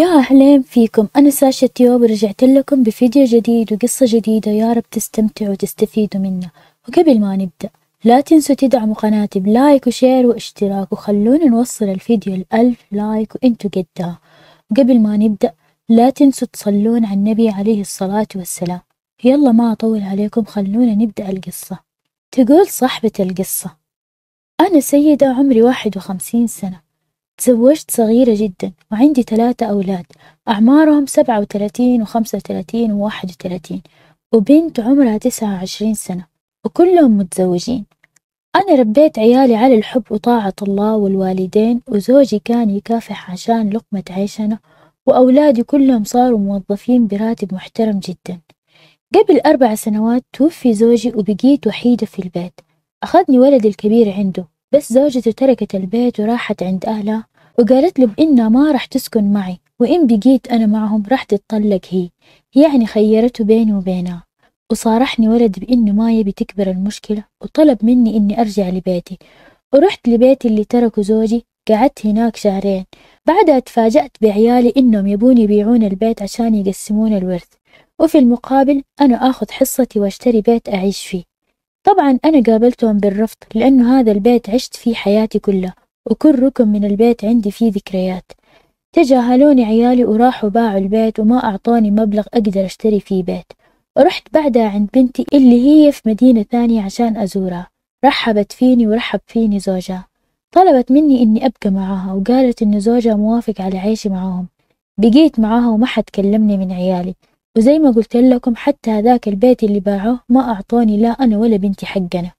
يا أهلين فيكم أنا ساشا تيوب ورجعت لكم بفيديو جديد وقصة جديدة يا رب تستمتعوا وتستفيدوا منه وقبل ما نبدأ لا تنسوا تدعموا قناتي بلايك وشير واشتراك وخلونا نوصل الفيديو لألف لايك وانتوا قدها وقبل ما نبدأ لا تنسوا تصلون على النبي عليه الصلاة والسلام يلا ما أطول عليكم خلونا نبدأ القصة تقول صاحبة القصة أنا سيدة عمري واحد وخمسين سنة تزوجت صغيرة جدا وعندي ثلاثة أولاد أعمارهم سبعة وثلاثين وخمسة وثلاثين وواحد وثلاثين وبنت عمرها تسعة وعشرين سنة وكلهم متزوجين أنا ربيت عيالي على الحب وطاعة الله والوالدين وزوجي كان يكافح عشان لقمة عيشنا وأولادي كلهم صاروا موظفين براتب محترم جدا قبل أربع سنوات توفي زوجي وبقيت وحيدة في البيت أخذني ولدي الكبير عنده بس زوجته تركت البيت وراحت عند أهلها وقالت له بإنها ما راح تسكن معي وإن بقيت أنا معهم راح تتطلق هي يعني خيرته بيني وبينها وصارحني ولد بإنه ما يبي تكبر المشكلة وطلب مني إني أرجع لبيتي ورحت لبيتي اللي تركه زوجي قعدت هناك شهرين بعدها تفاجأت بعيالي إنهم يبون يبيعون البيت عشان يقسمون الورث وفي المقابل أنا آخذ حصتي وأشتري بيت أعيش فيه طبعا أنا قابلتهم بالرفض لأنه هذا البيت عشت فيه حياتي كلها وكل ركن من البيت عندي فيه ذكريات تجاهلوني عيالي وراحوا باعوا البيت وما أعطوني مبلغ أقدر أشتري فيه بيت ورحت بعدها عند بنتي اللي هي في مدينة ثانية عشان أزورها رحبت فيني ورحب فيني زوجها طلبت مني إني أبقى معاها وقالت إن زوجها موافق على عيشي معاهم بقيت معاها وما حد كلمني من عيالي وزي ما قلت لكم حتى هذاك البيت اللي باعوه ما أعطوني لا أنا ولا بنتي حقنا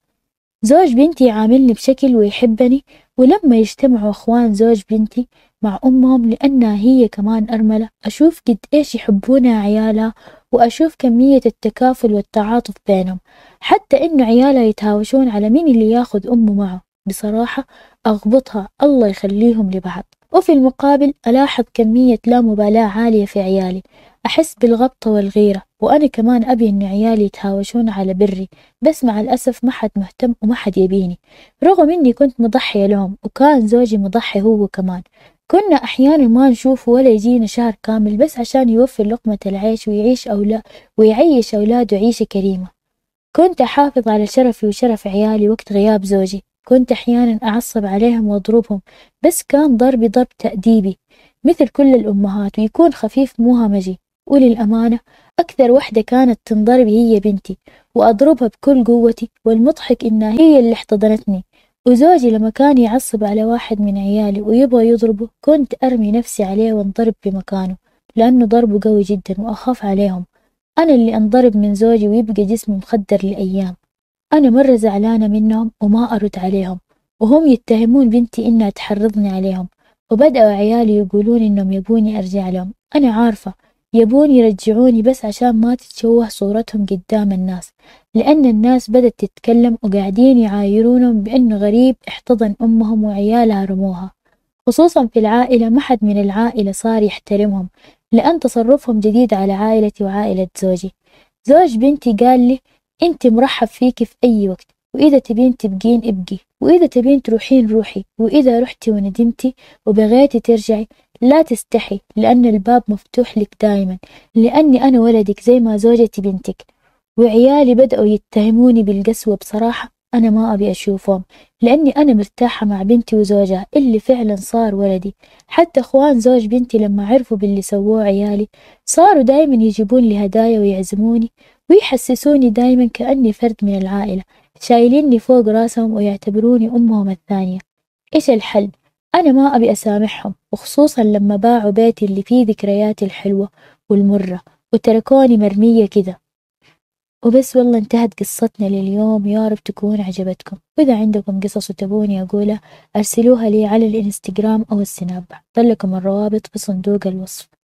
زوج بنتي عاملني بشكل ويحبني ولما يجتمعوا أخوان زوج بنتي مع أمهم لأنها هي كمان أرملة أشوف قد إيش يحبونها عيالها وأشوف كمية التكافل والتعاطف بينهم حتى إنه عيالها يتهاوشون على مين اللي ياخد أمه معه بصراحة أغبطها الله يخليهم لبعض وفي المقابل ألاحظ كمية لا مبالاة عالية في عيالي أحس بالغبطة والغيرة وأنا كمان أبي إن عيالي يتهاوشون على بري بس مع الأسف ما حد مهتم وما حد يبيني رغم إني كنت مضحية لهم وكان زوجي مضحي هو كمان كنا أحيانا ما نشوفه ولا يجينا شهر كامل بس عشان يوفر لقمة العيش ويعيش أولا ويعيش أولاده عيشة كريمة كنت أحافظ على شرفي وشرف عيالي وقت غياب زوجي كنت أحيانا أعصب عليهم وأضربهم بس كان ضربي ضرب تأديبي مثل كل الأمهات ويكون خفيف مهمجي وللأمانة أكثر وحدة كانت تنضرب هي بنتي وأضربها بكل قوتي والمضحك إنها هي اللي احتضنتني وزوجي لما كان يعصب على واحد من عيالي ويبغى يضربه كنت أرمي نفسي عليه وانضرب بمكانه لأنه ضربه قوي جدا وأخاف عليهم أنا اللي أنضرب من زوجي ويبقى جسمي مخدر لأيام أنا مرة زعلانة منهم وما أرد عليهم وهم يتهمون بنتي إنها تحرضني عليهم وبدأوا عيالي يقولون إنهم يبوني أرجع لهم أنا عارفة يبون يرجعوني بس عشان ما تتشوه صورتهم قدام الناس لأن الناس بدت تتكلم وقاعدين يعايرونهم بأنه غريب احتضن أمهم وعيالها رموها خصوصا في العائلة ما حد من العائلة صار يحترمهم لأن تصرفهم جديد على عائلتي وعائلة زوجي زوج بنتي قال لي انت مرحب فيك في اي وقت واذا تبين تبقين ابقي واذا تبين تروحين روحي واذا رحتي وندمتي وبغيتي ترجعي لا تستحي لأن الباب مفتوح لك دايما لأني أنا ولدك زي ما زوجتي بنتك وعيالي بدأوا يتهموني بالقسوة بصراحة أنا ما أبي أشوفهم لأني أنا مرتاحة مع بنتي وزوجها اللي فعلا صار ولدي حتى أخوان زوج بنتي لما عرفوا باللي سووه عيالي صاروا دايما يجيبون لي هدايا ويعزموني ويحسسوني دايما كأني فرد من العائلة شايليني فوق راسهم ويعتبروني أمهم الثانية إيش الحل؟ أنا ما أبي أسامحهم وخصوصا لما باعوا بيتي اللي فيه ذكرياتي الحلوة والمرة وتركوني مرمية كذا وبس والله انتهت قصتنا لليوم يا رب تكون عجبتكم وإذا عندكم قصص وتبوني أقولها أرسلوها لي على الإنستغرام أو السناب لكم الروابط في صندوق الوصف